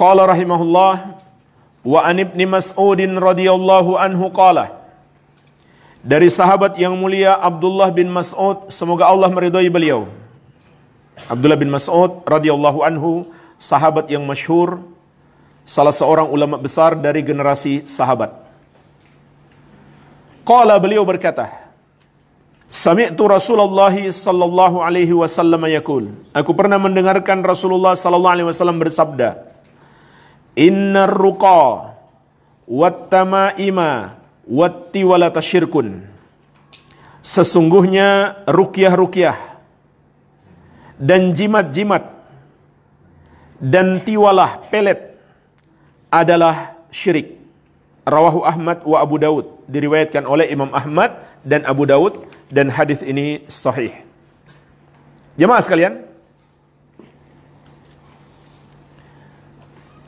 Qala rahimahullah wa an ibni Mas'udin radhiyallahu anhu qala dari sahabat yang mulia Abdullah bin Mas'ud semoga Allah meridhai beliau Abdullah bin Mas'ud radhiyallahu anhu sahabat yang masyhur salah seorang ulama besar dari generasi sahabat Qala beliau berkata Sami'tu Rasulullah sallallahu alaihi wasallam yaqul Aku pernah mendengarkan Rasulullah sallallahu alaihi wasallam bersabda Inna ruqa wat ima wat walata syirkun. Sesungguhnya rukyah-rukyah dan jimat-jimat dan tiwalah pelet adalah syirik. Rawahu Ahmad wa Abu Daud. Diriwayatkan oleh Imam Ahmad dan Abu Daud dan hadis ini sahih. Jemaah sekalian,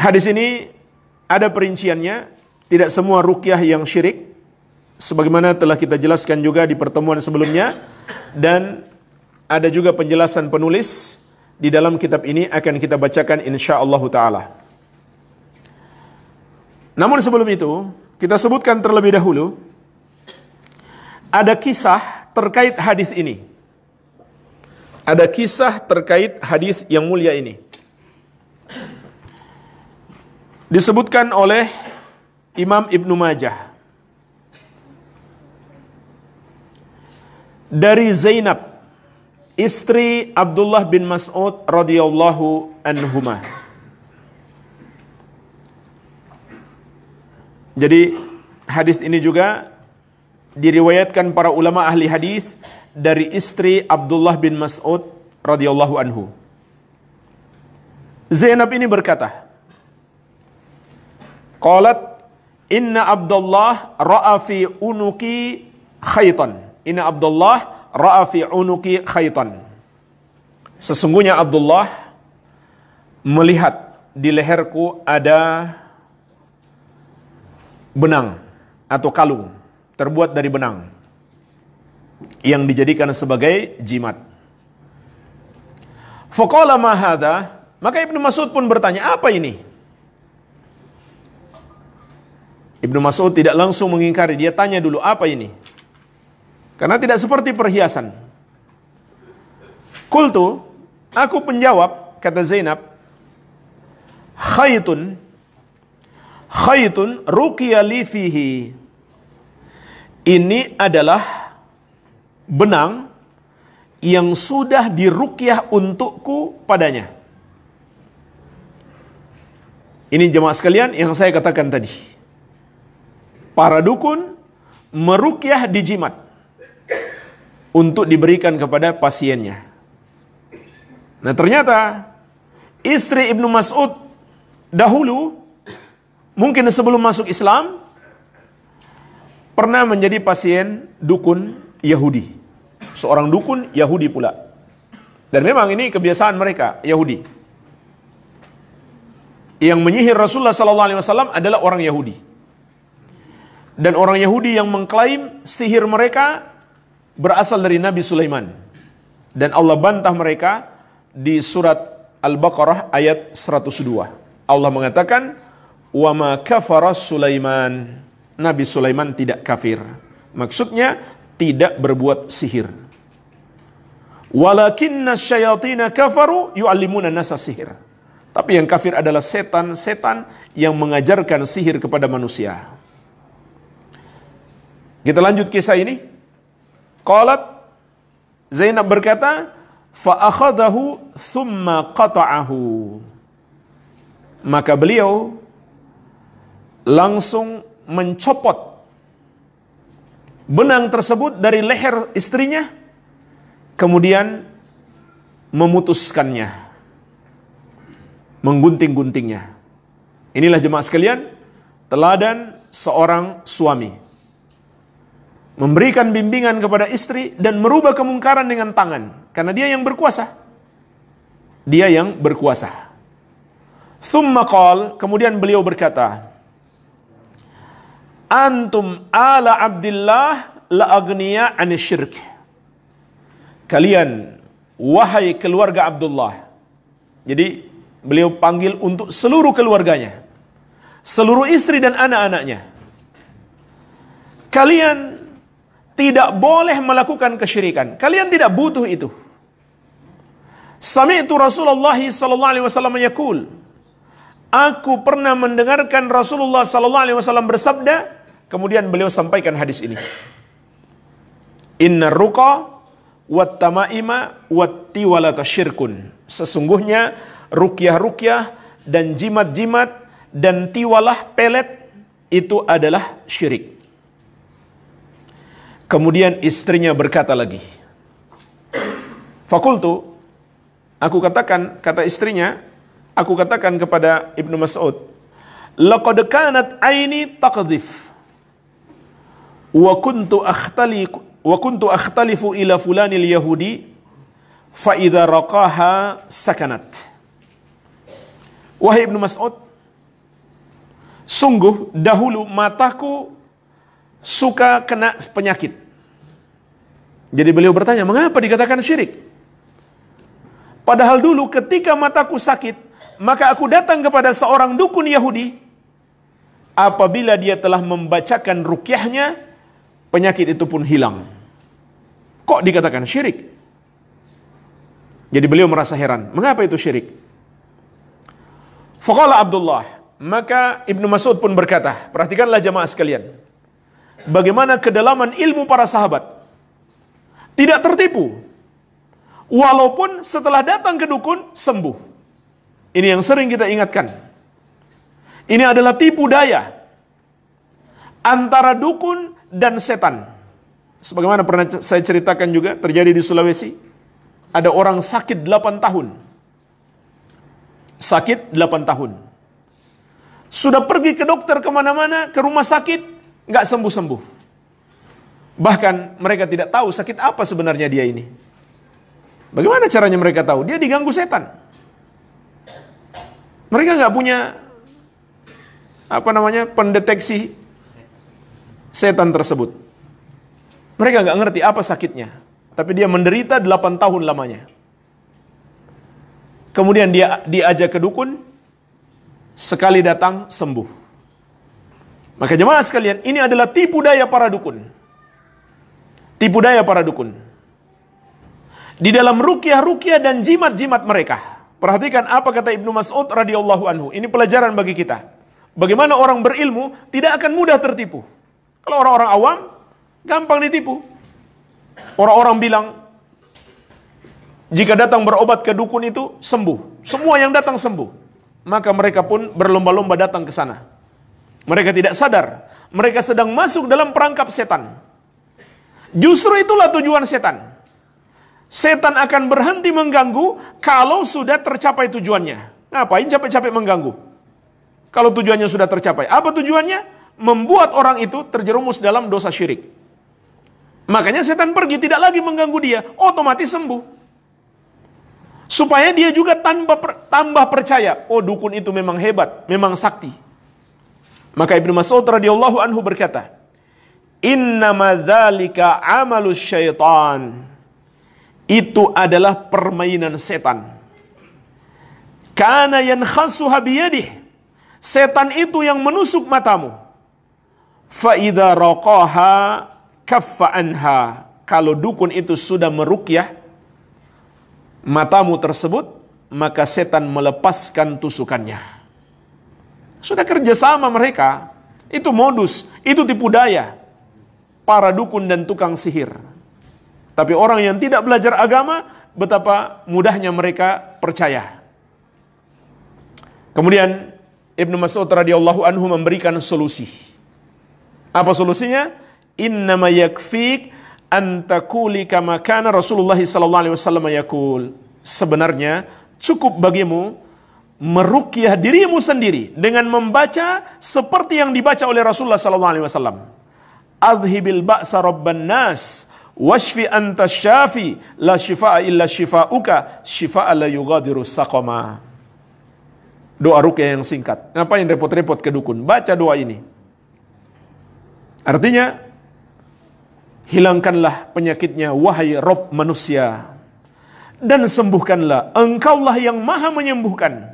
Hadis ini ada perinciannya, tidak semua rukyah yang syirik sebagaimana telah kita jelaskan juga di pertemuan sebelumnya dan ada juga penjelasan penulis di dalam kitab ini akan kita bacakan insya Allah taala. Namun sebelum itu, kita sebutkan terlebih dahulu ada kisah terkait hadis ini. Ada kisah terkait hadis yang mulia ini disebutkan oleh Imam Ibnu Majah dari Zainab istri Abdullah bin Mas'ud radhiyallahu anhu Jadi hadis ini juga diriwayatkan para ulama ahli hadis dari istri Abdullah bin Mas'ud radhiyallahu anhu. Zainab ini berkata, Qalat Inna Abdullah ra'a fi unuki khaytan Inna Abdullah ra'a fi unuki khaytan Sesungguhnya Abdullah melihat di leherku ada benang atau kalung terbuat dari benang yang dijadikan sebagai jimat. Fakola Mahada Maka Ibnu Mas'ud pun bertanya, "Apa ini?" Ibnu Mas'ud tidak langsung mengingkari, dia tanya dulu apa ini? Karena tidak seperti perhiasan. Kultu, aku penjawab, kata Zainab, khaytun, khaytun ruqya li fihi. Ini adalah benang yang sudah dirukyah untukku padanya. Ini jemaah sekalian yang saya katakan tadi para dukun merukyah di jimat untuk diberikan kepada pasiennya. Nah ternyata istri Ibnu Mas'ud dahulu mungkin sebelum masuk Islam pernah menjadi pasien dukun Yahudi. Seorang dukun Yahudi pula. Dan memang ini kebiasaan mereka Yahudi. Yang menyihir Rasulullah SAW adalah orang Yahudi. Dan orang Yahudi yang mengklaim sihir mereka berasal dari Nabi Sulaiman. Dan Allah bantah mereka di surat Al-Baqarah ayat 102. Allah mengatakan, "Wa ma kafara Sulaiman." Nabi Sulaiman tidak kafir. Maksudnya tidak berbuat sihir. Walakinna syayatina kafaru yu'allimuna nasa sihir. Tapi yang kafir adalah setan-setan yang mengajarkan sihir kepada manusia. Kita lanjut kisah ini. Qalat Zainab berkata, fa'akhadahu thumma qata'ahu. Maka beliau langsung mencopot benang tersebut dari leher istrinya, kemudian memutuskannya, menggunting-guntingnya. Inilah jemaah sekalian, teladan seorang suami memberikan bimbingan kepada istri dan merubah kemungkaran dengan tangan karena dia yang berkuasa dia yang berkuasa thumma qal kemudian beliau berkata antum ala abdillah la agniya an syirk kalian wahai keluarga Abdullah jadi beliau panggil untuk seluruh keluarganya seluruh istri dan anak-anaknya kalian tidak boleh melakukan kesyirikan. Kalian tidak butuh itu. Sami'tu Rasulullah sallallahu alaihi wasallam yaqul Aku pernah mendengarkan Rasulullah sallallahu alaihi wasallam bersabda, kemudian beliau sampaikan hadis ini. Inna ruqa wat tamaima wat tiwalata syirkun. Sesungguhnya rukyah-rukyah dan jimat-jimat dan tiwalah pelet itu adalah syirik. Kemudian istrinya berkata lagi. Fakultu, aku katakan, kata istrinya, aku katakan kepada Ibnu Mas'ud, laqad kanat aini taqdhif wa kuntu akhtali wa kuntu akhtalifu ila fulanil yahudi fa idza raqaha sakanat wahai Ibnu Mas'ud sungguh dahulu mataku suka kena penyakit. Jadi beliau bertanya, mengapa dikatakan syirik? Padahal dulu ketika mataku sakit, maka aku datang kepada seorang dukun Yahudi. Apabila dia telah membacakan rukyahnya, penyakit itu pun hilang. Kok dikatakan syirik? Jadi beliau merasa heran, mengapa itu syirik? Fakallah Abdullah, maka Ibnu Mas'ud pun berkata, perhatikanlah jamaah sekalian bagaimana kedalaman ilmu para sahabat. Tidak tertipu. Walaupun setelah datang ke dukun, sembuh. Ini yang sering kita ingatkan. Ini adalah tipu daya antara dukun dan setan. Sebagaimana pernah saya ceritakan juga, terjadi di Sulawesi. Ada orang sakit 8 tahun. Sakit 8 tahun. Sudah pergi ke dokter kemana-mana, ke rumah sakit, nggak sembuh-sembuh. Bahkan mereka tidak tahu sakit apa sebenarnya dia ini. Bagaimana caranya mereka tahu? Dia diganggu setan. Mereka nggak punya apa namanya pendeteksi setan tersebut. Mereka nggak ngerti apa sakitnya. Tapi dia menderita 8 tahun lamanya. Kemudian dia diajak ke dukun, sekali datang sembuh. Maka jemaah sekalian, ini adalah tipu daya para dukun. Tipu daya para dukun. Di dalam rukiah rukyah dan jimat-jimat mereka. Perhatikan apa kata Ibnu Mas'ud radhiyallahu anhu. Ini pelajaran bagi kita. Bagaimana orang berilmu tidak akan mudah tertipu. Kalau orang-orang awam, gampang ditipu. Orang-orang bilang, jika datang berobat ke dukun itu sembuh. Semua yang datang sembuh. Maka mereka pun berlomba-lomba datang ke sana mereka tidak sadar. Mereka sedang masuk dalam perangkap setan. Justru itulah tujuan setan. Setan akan berhenti mengganggu kalau sudah tercapai tujuannya. Ngapain capek-capek mengganggu? Kalau tujuannya sudah tercapai. Apa tujuannya? Membuat orang itu terjerumus dalam dosa syirik. Makanya setan pergi tidak lagi mengganggu dia, otomatis sembuh. Supaya dia juga tambah percaya, oh dukun itu memang hebat, memang sakti. Maka Ibnu Mas'ud radhiyallahu anhu berkata, Inna madzalika amalus syaitan." Itu adalah permainan setan. Kana yankhasu habiyadih, Setan itu yang menusuk matamu. Fa idza raqaha kaffa anha. Kalau dukun itu sudah merukyah matamu tersebut, maka setan melepaskan tusukannya. Sudah kerjasama mereka. Itu modus, itu tipu daya. Para dukun dan tukang sihir. Tapi orang yang tidak belajar agama, betapa mudahnya mereka percaya. Kemudian Ibnu Mas'ud radhiyallahu anhu memberikan solusi. Apa solusinya? Innama yakfik antakuli kama kana Rasulullah sallallahu alaihi wasallam yakul. Sebenarnya cukup bagimu merukyah dirimu sendiri dengan membaca seperti yang dibaca oleh Rasulullah sallallahu alaihi wasallam. Azhibil ba'sa rabban nas washfi anta syafi la shifaa illa shifauka shifaa la yughadiru saqama. Doa rukyah yang singkat. Ngapain repot-repot ke dukun? Baca doa ini. Artinya hilangkanlah penyakitnya wahai Rob manusia dan sembuhkanlah engkaulah yang maha menyembuhkan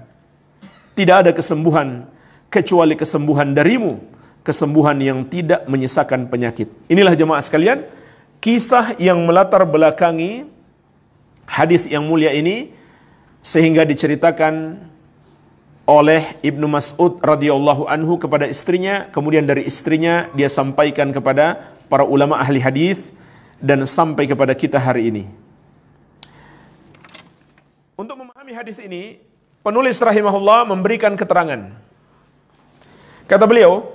tidak ada kesembuhan kecuali kesembuhan darimu, kesembuhan yang tidak menyisakan penyakit. Inilah jemaah sekalian, kisah yang melatar belakangi hadis yang mulia ini sehingga diceritakan oleh Ibnu Mas'ud radhiyallahu anhu kepada istrinya, kemudian dari istrinya dia sampaikan kepada para ulama ahli hadis dan sampai kepada kita hari ini. Untuk memahami hadis ini, penulis rahimahullah memberikan keterangan. Kata beliau,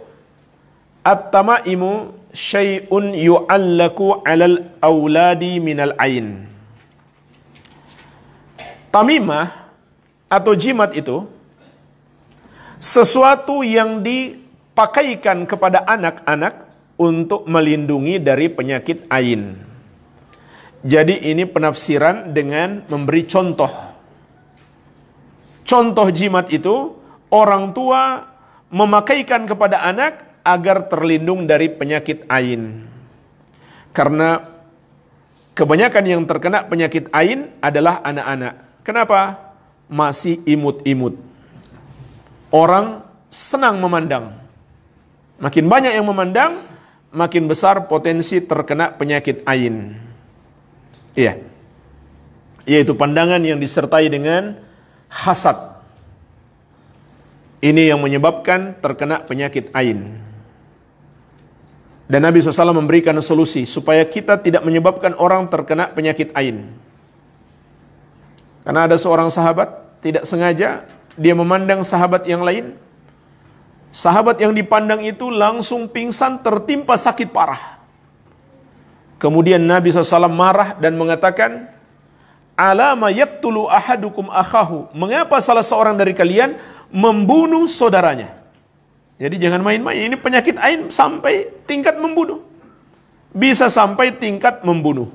At-tama'imu syai'un yu'allaku 'alal auladi minal ain. Tamimah atau jimat itu sesuatu yang dipakaikan kepada anak-anak untuk melindungi dari penyakit ain. Jadi ini penafsiran dengan memberi contoh Contoh jimat itu, orang tua memakaikan kepada anak agar terlindung dari penyakit ain. Karena kebanyakan yang terkena penyakit ain adalah anak-anak. Kenapa? Masih imut-imut. Orang senang memandang. Makin banyak yang memandang, makin besar potensi terkena penyakit ain. Iya. Yaitu pandangan yang disertai dengan hasad. Ini yang menyebabkan terkena penyakit ain. Dan Nabi SAW memberikan solusi supaya kita tidak menyebabkan orang terkena penyakit ain. Karena ada seorang sahabat tidak sengaja dia memandang sahabat yang lain. Sahabat yang dipandang itu langsung pingsan tertimpa sakit parah. Kemudian Nabi SAW marah dan mengatakan, alama yaktulu ahadukum akhahu. Mengapa salah seorang dari kalian membunuh saudaranya? Jadi jangan main-main. Ini penyakit ain sampai tingkat membunuh. Bisa sampai tingkat membunuh.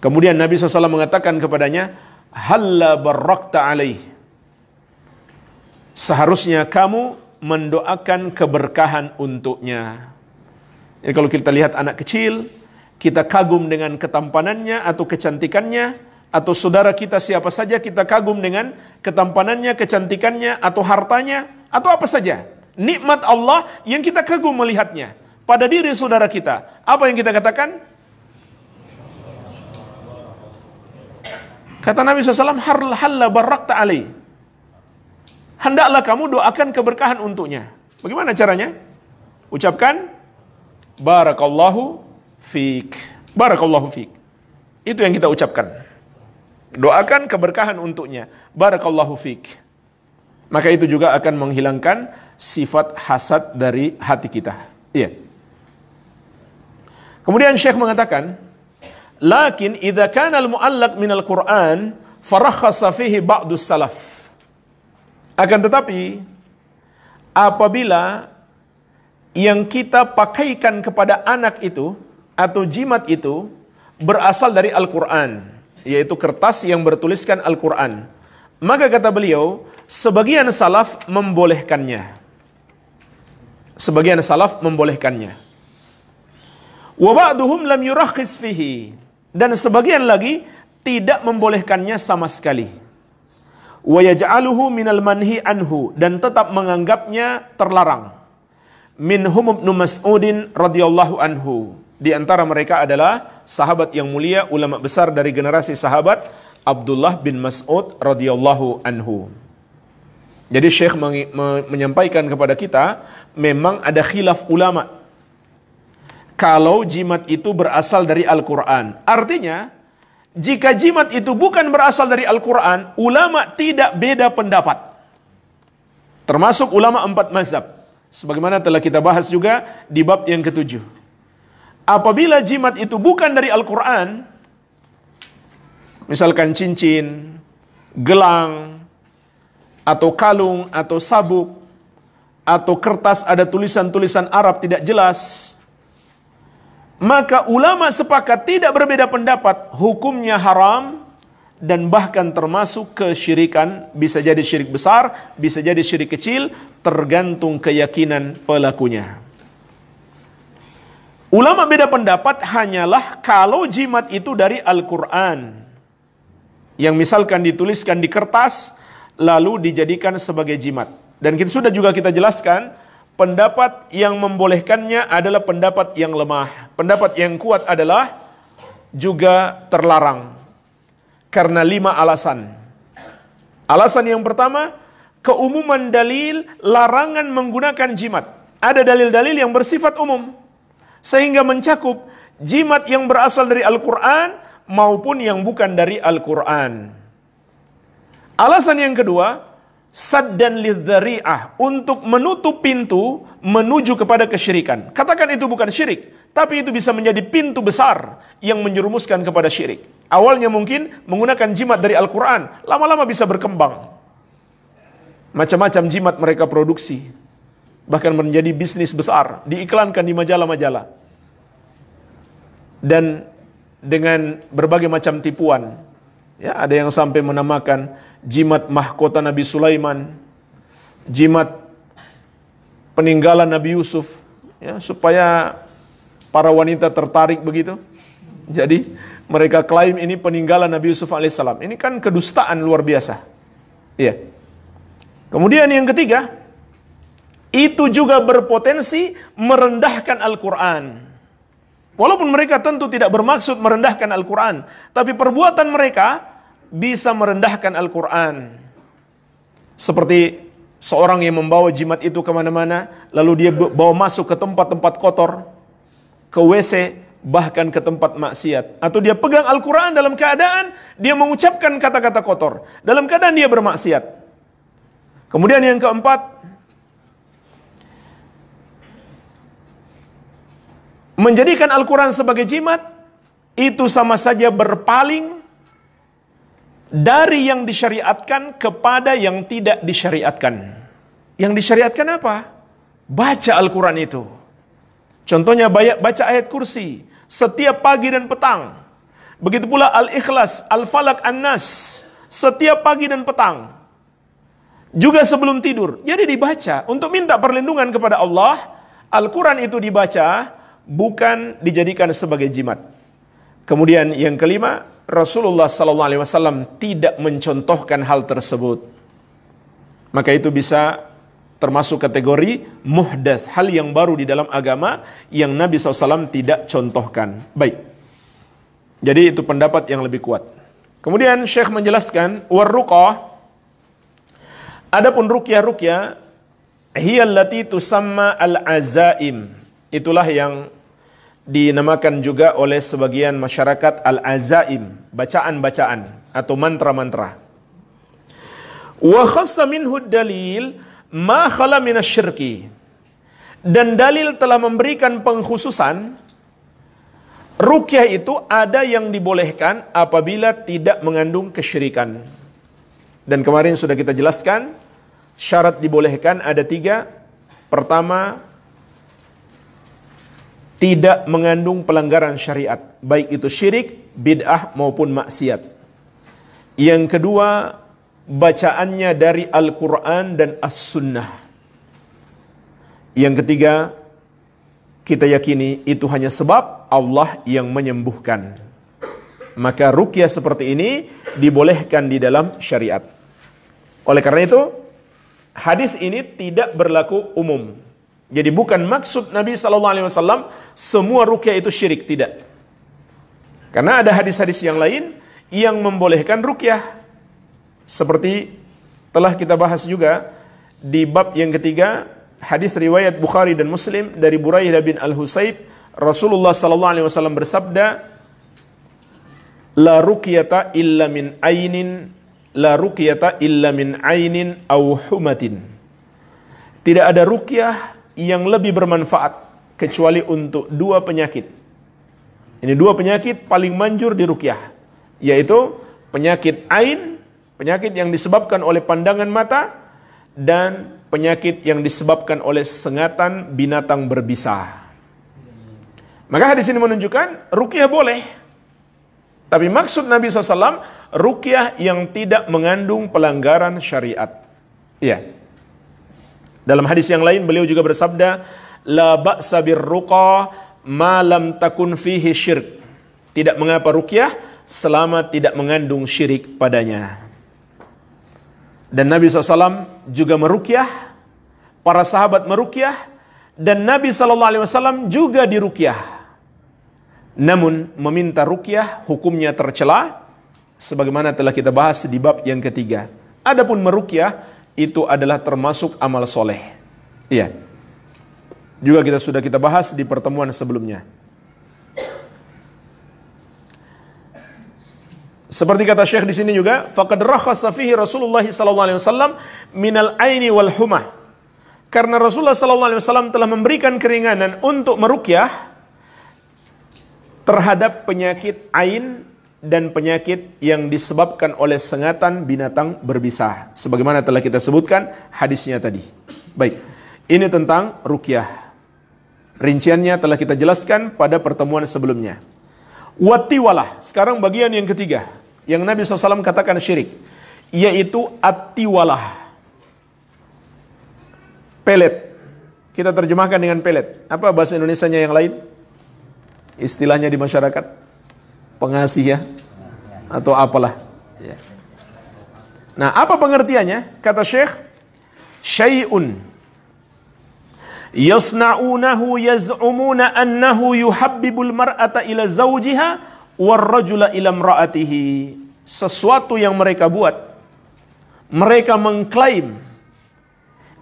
Kemudian Nabi SAW mengatakan kepadanya, Halla barrakta alaih. Seharusnya kamu mendoakan keberkahan untuknya. Jadi kalau kita lihat anak kecil, kita kagum dengan ketampanannya atau kecantikannya, atau saudara kita siapa saja kita kagum dengan ketampanannya, kecantikannya, atau hartanya, atau apa saja. Nikmat Allah yang kita kagum melihatnya pada diri saudara kita. Apa yang kita katakan? Kata Nabi SAW, halla barakta alaih. Hendaklah kamu doakan keberkahan untuknya. Bagaimana caranya? Ucapkan, Barakallahu fiik. Barakallahu fiik. Itu yang kita ucapkan. Doakan keberkahan untuknya. Barakallahu fiik. Maka itu juga akan menghilangkan sifat hasad dari hati kita. Iya. Kemudian Syekh mengatakan, "Lakin idza kana al-mu'allaq min al-Qur'an farakhasa fihi ba'du salaf." Akan tetapi apabila yang kita pakaikan kepada anak itu atau jimat itu berasal dari Al-Quran, yaitu kertas yang bertuliskan Al-Quran. Maka kata beliau, sebagian salaf membolehkannya. Sebagian salaf membolehkannya. Waba'duhum lam yurakhis fihi. Dan sebagian lagi tidak membolehkannya sama sekali. min al manhi anhu. Dan tetap menganggapnya terlarang. Min humub Mas'udin radhiyallahu anhu di antara mereka adalah sahabat yang mulia, ulama besar dari generasi sahabat Abdullah bin Mas'ud radhiyallahu anhu. Jadi Syekh menyampaikan kepada kita memang ada khilaf ulama kalau jimat itu berasal dari Al-Qur'an. Artinya jika jimat itu bukan berasal dari Al-Qur'an, ulama tidak beda pendapat. Termasuk ulama empat mazhab sebagaimana telah kita bahas juga di bab yang ketujuh. Apabila jimat itu bukan dari Al-Quran, misalkan cincin, gelang, atau kalung, atau sabuk, atau kertas ada tulisan-tulisan Arab tidak jelas, maka ulama sepakat tidak berbeda pendapat, hukumnya haram dan bahkan termasuk kesyirikan, bisa jadi syirik besar, bisa jadi syirik kecil, tergantung keyakinan pelakunya. Ulama beda pendapat hanyalah kalau jimat itu dari Al-Quran. Yang misalkan dituliskan di kertas, lalu dijadikan sebagai jimat. Dan kita sudah juga kita jelaskan, pendapat yang membolehkannya adalah pendapat yang lemah. Pendapat yang kuat adalah juga terlarang. Karena lima alasan. Alasan yang pertama, keumuman dalil larangan menggunakan jimat. Ada dalil-dalil yang bersifat umum sehingga mencakup jimat yang berasal dari Al-Quran maupun yang bukan dari Al-Quran. Alasan yang kedua, sad dan lidzari'ah, untuk menutup pintu menuju kepada kesyirikan. Katakan itu bukan syirik, tapi itu bisa menjadi pintu besar yang menjerumuskan kepada syirik. Awalnya mungkin menggunakan jimat dari Al-Quran, lama-lama bisa berkembang. Macam-macam jimat mereka produksi bahkan menjadi bisnis besar, diiklankan di majalah-majalah. Dan dengan berbagai macam tipuan, ya ada yang sampai menamakan jimat mahkota Nabi Sulaiman, jimat peninggalan Nabi Yusuf, ya, supaya para wanita tertarik begitu. Jadi mereka klaim ini peninggalan Nabi Yusuf alaihissalam. Ini kan kedustaan luar biasa. Iya. Kemudian yang ketiga, itu juga berpotensi merendahkan Al-Quran. Walaupun mereka tentu tidak bermaksud merendahkan Al-Quran, tapi perbuatan mereka bisa merendahkan Al-Quran. Seperti seorang yang membawa jimat itu kemana-mana, lalu dia bawa masuk ke tempat-tempat kotor, ke WC, bahkan ke tempat maksiat. Atau dia pegang Al-Quran dalam keadaan dia mengucapkan kata-kata kotor, dalam keadaan dia bermaksiat. Kemudian yang keempat, menjadikan Al-Quran sebagai jimat, itu sama saja berpaling dari yang disyariatkan kepada yang tidak disyariatkan. Yang disyariatkan apa? Baca Al-Quran itu. Contohnya banyak baca ayat kursi setiap pagi dan petang. Begitu pula Al-Ikhlas, Al-Falak, An-Nas setiap pagi dan petang. Juga sebelum tidur. Jadi dibaca untuk minta perlindungan kepada Allah. Al-Quran itu dibaca bukan dijadikan sebagai jimat. Kemudian yang kelima, Rasulullah Sallallahu Alaihi Wasallam tidak mencontohkan hal tersebut. Maka itu bisa termasuk kategori muhdath, hal yang baru di dalam agama yang Nabi SAW tidak contohkan. Baik. Jadi itu pendapat yang lebih kuat. Kemudian Syekh menjelaskan, warruqah, adapun rukyah-rukyah, allati tusamma al-azaim. Itulah yang dinamakan juga oleh sebagian masyarakat al-azaim, bacaan-bacaan atau mantra-mantra. Wa khassa minhu dalil ma khala Dan dalil telah memberikan pengkhususan rukyah itu ada yang dibolehkan apabila tidak mengandung kesyirikan. Dan kemarin sudah kita jelaskan syarat dibolehkan ada tiga. Pertama, tidak mengandung pelanggaran syariat, baik itu syirik, bid'ah maupun maksiat. Yang kedua, bacaannya dari Al-Quran dan As-Sunnah. Yang ketiga, kita yakini itu hanya sebab Allah yang menyembuhkan. Maka rukyah seperti ini dibolehkan di dalam syariat. Oleh karena itu, hadis ini tidak berlaku umum jadi bukan maksud Nabi Shallallahu Alaihi Wasallam semua rukyah itu syirik tidak. Karena ada hadis-hadis yang lain yang membolehkan rukyah seperti telah kita bahas juga di bab yang ketiga hadis riwayat Bukhari dan Muslim dari Buraidah bin Al Husayb Rasulullah Shallallahu Alaihi Wasallam bersabda la rukyata illa min ainin la rukyata illa min ainin au humatin tidak ada rukyah yang lebih bermanfaat kecuali untuk dua penyakit. Ini dua penyakit paling manjur di rukyah, yaitu penyakit ain, penyakit yang disebabkan oleh pandangan mata, dan penyakit yang disebabkan oleh sengatan binatang berbisa. Maka hadis ini menunjukkan rukyah boleh, tapi maksud Nabi SAW rukyah yang tidak mengandung pelanggaran syariat. Iya. Dalam hadis yang lain beliau juga bersabda, la ba'sa birruqa ma lam takun fihi syirk. Tidak mengapa ruqyah selama tidak mengandung syirik padanya. Dan Nabi SAW juga meruqyah, para sahabat meruqyah, dan Nabi SAW juga diruqyah. Namun meminta ruqyah hukumnya tercela sebagaimana telah kita bahas di bab yang ketiga. Adapun meruqyah itu adalah termasuk amal soleh. Iya. Juga kita sudah kita bahas di pertemuan sebelumnya. Seperti kata Syekh di sini juga, faqad rakhasa fihi Rasulullah sallallahu alaihi wasallam minal aini wal huma. Karena Rasulullah sallallahu alaihi wasallam telah memberikan keringanan untuk merukyah terhadap penyakit ain dan penyakit yang disebabkan oleh sengatan binatang berbisa. Sebagaimana telah kita sebutkan hadisnya tadi. Baik, ini tentang rukyah. Rinciannya telah kita jelaskan pada pertemuan sebelumnya. Watiwalah, sekarang bagian yang ketiga. Yang Nabi SAW katakan syirik. Yaitu atiwalah. Pelet. Kita terjemahkan dengan pelet. Apa bahasa indonesia yang lain? Istilahnya di masyarakat pengasih ya atau apalah ya. Nah, apa pengertiannya? Kata Syekh, syai'un yasna'unahu yaz'umuna annahu yuhabbibul mar'ata ila zawjiha warrajula ila mra'atihi Sesuatu yang mereka buat mereka mengklaim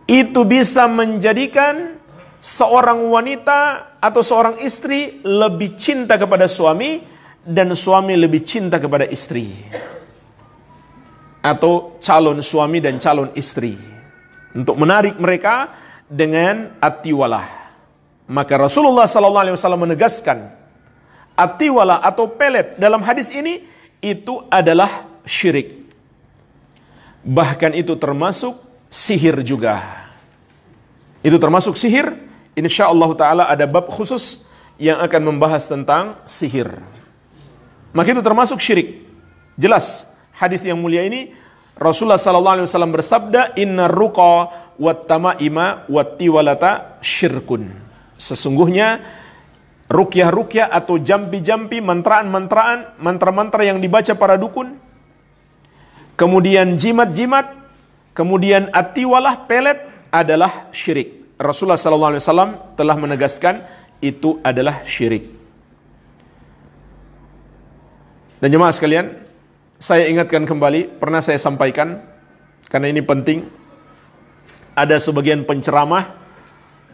itu bisa menjadikan seorang wanita atau seorang istri lebih cinta kepada suami dan suami lebih cinta kepada istri atau calon suami dan calon istri untuk menarik mereka dengan atiwalah. Maka Rasulullah sallallahu alaihi wasallam menegaskan atiwalah atau pelet dalam hadis ini itu adalah syirik. Bahkan itu termasuk sihir juga. Itu termasuk sihir. insyaallah Ta'ala ada bab khusus yang akan membahas tentang sihir. Maka itu termasuk syirik. Jelas hadis yang mulia ini Rasulullah sallallahu alaihi wasallam bersabda inna ruqa wat tamaima wat tiwalata syirkun. Sesungguhnya rukyah-rukyah atau jampi-jampi, mantraan-mantraan, mantra-mantra yang dibaca para dukun, kemudian jimat-jimat, kemudian atiwalah pelet adalah syirik. Rasulullah sallallahu alaihi wasallam telah menegaskan itu adalah syirik. Dan jemaah sekalian, saya ingatkan kembali, pernah saya sampaikan, karena ini penting, ada sebagian penceramah,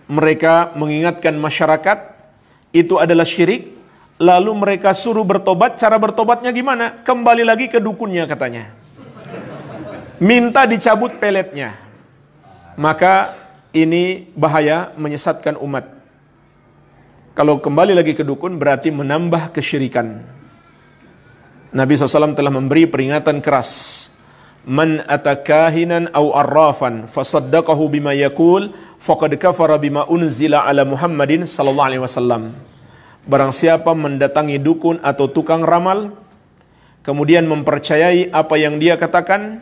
mereka mengingatkan masyarakat, itu adalah syirik, lalu mereka suruh bertobat, cara bertobatnya gimana? Kembali lagi ke dukunnya katanya. Minta dicabut peletnya. Maka ini bahaya menyesatkan umat. Kalau kembali lagi ke dukun berarti menambah kesyirikan. Nabi SAW telah memberi peringatan keras. Man atakahinan au arrafan fasaddaqahu bima yakul faqad kafara bima unzila ala Muhammadin sallallahu alaihi wasallam. Barang siapa mendatangi dukun atau tukang ramal kemudian mempercayai apa yang dia katakan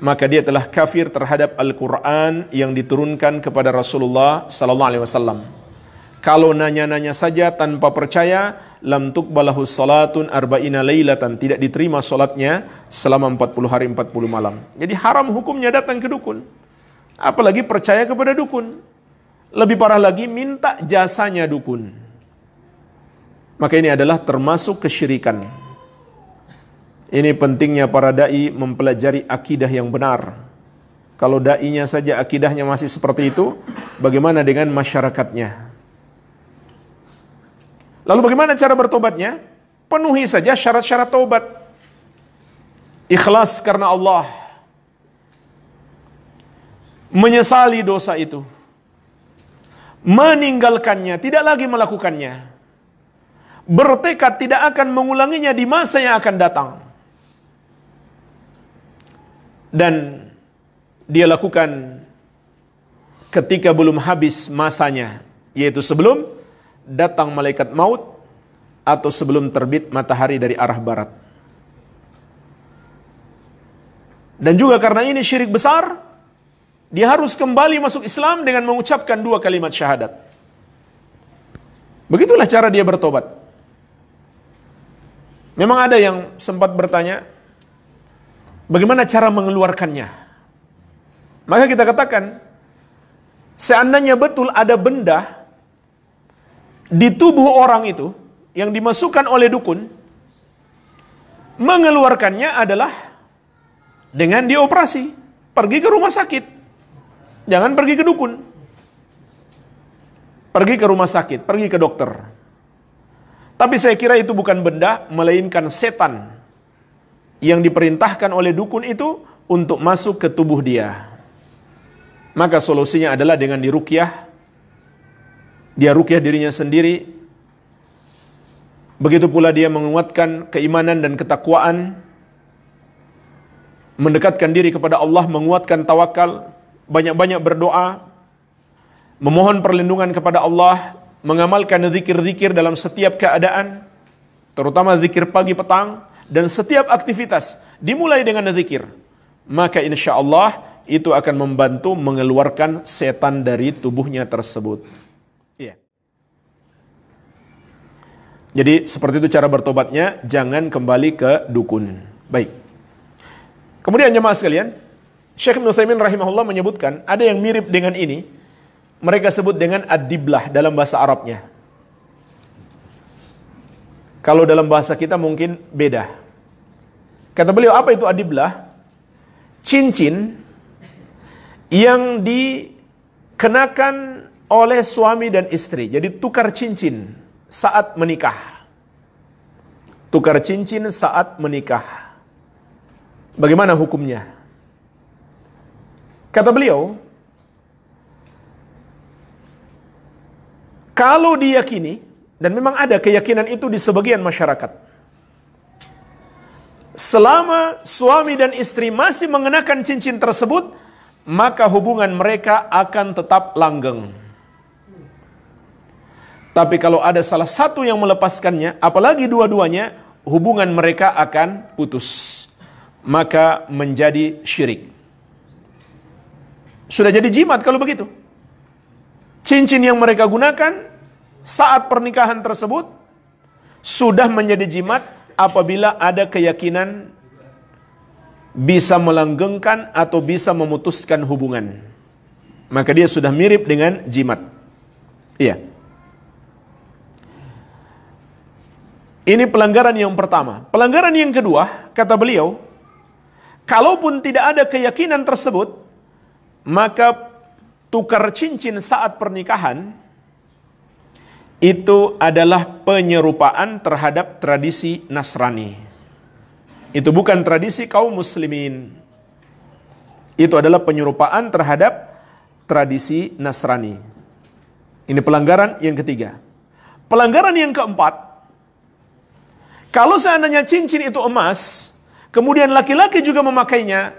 maka dia telah kafir terhadap Al-Qur'an yang diturunkan kepada Rasulullah sallallahu alaihi wasallam. Kalau nanya-nanya saja tanpa percaya, lam tuqbalahu salatun arba'ina lailatan, tidak diterima salatnya selama 40 hari 40 malam. Jadi haram hukumnya datang ke dukun. Apalagi percaya kepada dukun. Lebih parah lagi minta jasanya dukun. Maka ini adalah termasuk kesyirikan. Ini pentingnya para dai mempelajari akidah yang benar. Kalau dainya saja akidahnya masih seperti itu, bagaimana dengan masyarakatnya? Lalu bagaimana cara bertobatnya? Penuhi saja syarat-syarat tobat. Ikhlas karena Allah. Menyesali dosa itu. Meninggalkannya, tidak lagi melakukannya. Bertekad tidak akan mengulanginya di masa yang akan datang. Dan dia lakukan ketika belum habis masanya, yaitu sebelum datang malaikat maut atau sebelum terbit matahari dari arah barat. Dan juga karena ini syirik besar, dia harus kembali masuk Islam dengan mengucapkan dua kalimat syahadat. Begitulah cara dia bertobat. Memang ada yang sempat bertanya, bagaimana cara mengeluarkannya? Maka kita katakan, seandainya betul ada benda di tubuh orang itu yang dimasukkan oleh dukun mengeluarkannya adalah dengan dioperasi pergi ke rumah sakit jangan pergi ke dukun pergi ke rumah sakit pergi ke dokter tapi saya kira itu bukan benda melainkan setan yang diperintahkan oleh dukun itu untuk masuk ke tubuh dia maka solusinya adalah dengan dirukyah dia rukyah dirinya sendiri. Begitu pula dia menguatkan keimanan dan ketakwaan. Mendekatkan diri kepada Allah, menguatkan tawakal. Banyak-banyak berdoa. Memohon perlindungan kepada Allah. Mengamalkan zikir-zikir dalam setiap keadaan. Terutama zikir pagi petang. Dan setiap aktivitas dimulai dengan zikir. Maka insya Allah itu akan membantu mengeluarkan setan dari tubuhnya tersebut. Jadi seperti itu cara bertobatnya, jangan kembali ke dukun. Baik. Kemudian jemaah sekalian, Syekh Ibn rahimahullah menyebutkan, ada yang mirip dengan ini, mereka sebut dengan ad-diblah dalam bahasa Arabnya. Kalau dalam bahasa kita mungkin beda. Kata beliau, apa itu adiblah? Cincin yang dikenakan oleh suami dan istri. Jadi tukar cincin saat menikah. Tukar cincin saat menikah. Bagaimana hukumnya? Kata beliau, kalau diyakini, dan memang ada keyakinan itu di sebagian masyarakat, selama suami dan istri masih mengenakan cincin tersebut, maka hubungan mereka akan tetap langgeng. Tapi kalau ada salah satu yang melepaskannya, apalagi dua-duanya, hubungan mereka akan putus. Maka menjadi syirik. Sudah jadi jimat kalau begitu. Cincin yang mereka gunakan saat pernikahan tersebut sudah menjadi jimat apabila ada keyakinan bisa melanggengkan atau bisa memutuskan hubungan. Maka dia sudah mirip dengan jimat. Iya. Ini pelanggaran yang pertama. Pelanggaran yang kedua, kata beliau, kalaupun tidak ada keyakinan tersebut, maka tukar cincin saat pernikahan itu adalah penyerupaan terhadap tradisi Nasrani. Itu bukan tradisi kaum muslimin. Itu adalah penyerupaan terhadap tradisi Nasrani. Ini pelanggaran yang ketiga. Pelanggaran yang keempat, kalau seandainya cincin itu emas, kemudian laki-laki juga memakainya,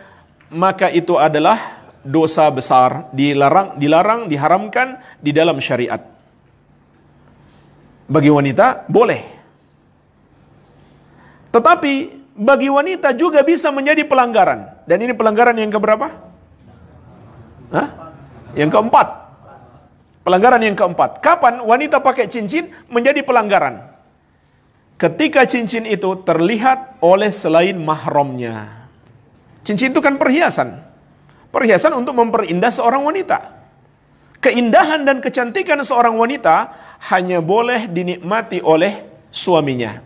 maka itu adalah dosa besar, dilarang, dilarang, diharamkan di dalam syariat. Bagi wanita boleh. Tetapi bagi wanita juga bisa menjadi pelanggaran. Dan ini pelanggaran yang keberapa? Hah? Yang keempat. Pelanggaran yang keempat. Kapan wanita pakai cincin menjadi pelanggaran? ketika cincin itu terlihat oleh selain mahramnya. Cincin itu kan perhiasan. Perhiasan untuk memperindah seorang wanita. Keindahan dan kecantikan seorang wanita hanya boleh dinikmati oleh suaminya.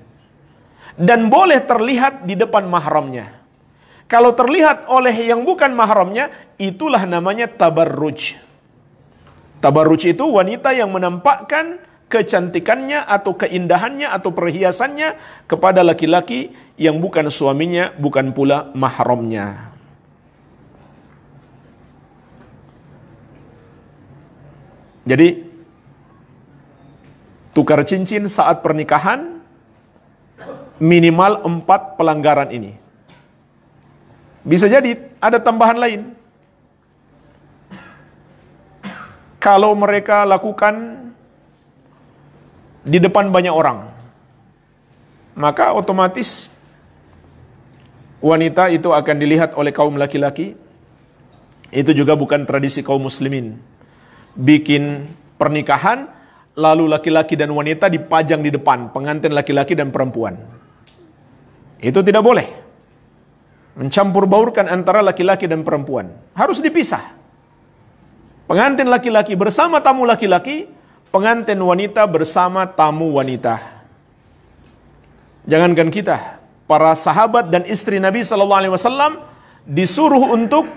Dan boleh terlihat di depan mahramnya. Kalau terlihat oleh yang bukan mahramnya, itulah namanya tabarruj. Tabarruj itu wanita yang menampakkan kecantikannya atau keindahannya atau perhiasannya kepada laki-laki yang bukan suaminya, bukan pula mahramnya. Jadi tukar cincin saat pernikahan minimal empat pelanggaran ini. Bisa jadi ada tambahan lain. Kalau mereka lakukan di depan banyak orang. Maka otomatis wanita itu akan dilihat oleh kaum laki-laki. Itu juga bukan tradisi kaum muslimin. Bikin pernikahan, lalu laki-laki dan wanita dipajang di depan, pengantin laki-laki dan perempuan. Itu tidak boleh. Mencampur baurkan antara laki-laki dan perempuan. Harus dipisah. Pengantin laki-laki bersama tamu laki-laki, pengantin wanita bersama tamu wanita. Jangankan kita, para sahabat dan istri Nabi Shallallahu Alaihi Wasallam disuruh untuk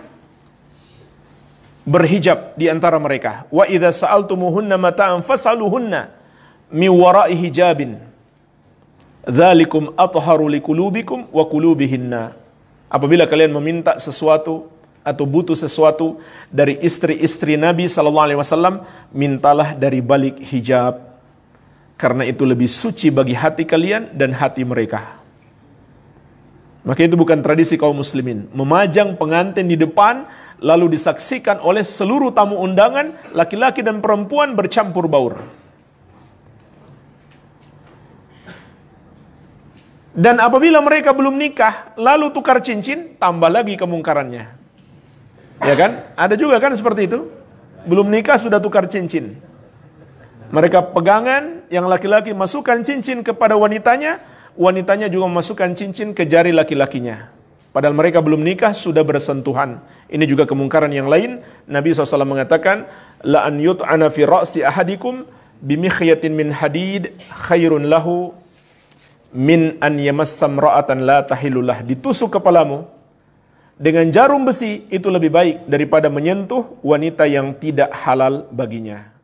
berhijab di antara mereka. Wa idza sa'altumuhunna mata'an fas'aluhunna mi wara'i hijabin. Dzalikum atharu likulubikum wa kulubihinna. Apabila kalian meminta sesuatu atau butuh sesuatu dari istri-istri Nabi Sallallahu Alaihi Wasallam, mintalah dari balik hijab. Karena itu lebih suci bagi hati kalian dan hati mereka. Maka itu bukan tradisi kaum muslimin. Memajang pengantin di depan, lalu disaksikan oleh seluruh tamu undangan, laki-laki dan perempuan bercampur baur. Dan apabila mereka belum nikah, lalu tukar cincin, tambah lagi kemungkarannya. Ya kan? Ada juga kan seperti itu? Belum nikah sudah tukar cincin. Mereka pegangan, yang laki-laki masukkan cincin kepada wanitanya, wanitanya juga memasukkan cincin ke jari laki-lakinya. Padahal mereka belum nikah sudah bersentuhan. Ini juga kemungkaran yang lain. Nabi SAW mengatakan, La an yut'ana fi ra'si ahadikum bimikhyatin min hadid khairun lahu min an yamassam ra'atan la tahilulah. Ditusuk kepalamu dengan jarum besi itu lebih baik daripada menyentuh wanita yang tidak halal baginya.